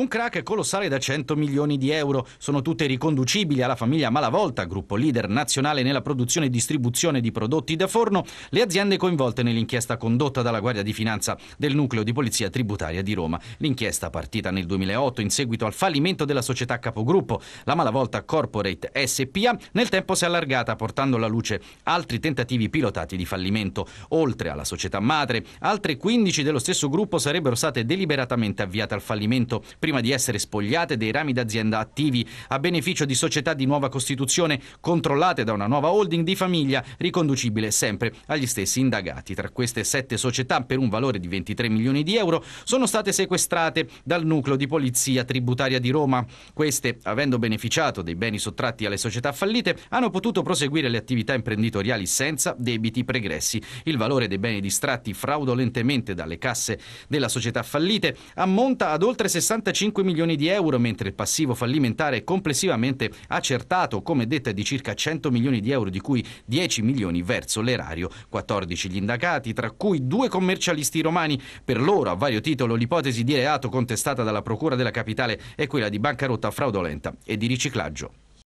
Un crack colossale da 100 milioni di euro. Sono tutte riconducibili alla famiglia Malavolta, gruppo leader nazionale nella produzione e distribuzione di prodotti da forno, le aziende coinvolte nell'inchiesta condotta dalla Guardia di Finanza del Nucleo di Polizia Tributaria di Roma. L'inchiesta partita nel 2008 in seguito al fallimento della società capogruppo, la Malavolta Corporate SPA, nel tempo si è allargata portando alla luce altri tentativi pilotati di fallimento. Oltre alla società madre, altre 15 dello stesso gruppo sarebbero state deliberatamente avviate al fallimento prima prima di essere spogliate dei rami d'azienda attivi a beneficio di società di nuova costituzione controllate da una nuova holding di famiglia riconducibile sempre agli stessi indagati. Tra queste sette società per un valore di 23 milioni di euro sono state sequestrate dal nucleo di polizia tributaria di Roma. Queste, avendo beneficiato dei beni sottratti alle società fallite, hanno potuto proseguire le attività imprenditoriali senza debiti pregressi. Il valore dei beni distratti fraudolentemente dalle casse della società fallite ammonta ad oltre 65 5 milioni di euro, mentre il passivo fallimentare è complessivamente accertato, come detta, di circa 100 milioni di euro, di cui 10 milioni verso l'erario. 14 gli indagati, tra cui due commercialisti romani. Per loro, a vario titolo, l'ipotesi di reato contestata dalla Procura della Capitale è quella di bancarotta fraudolenta e di riciclaggio.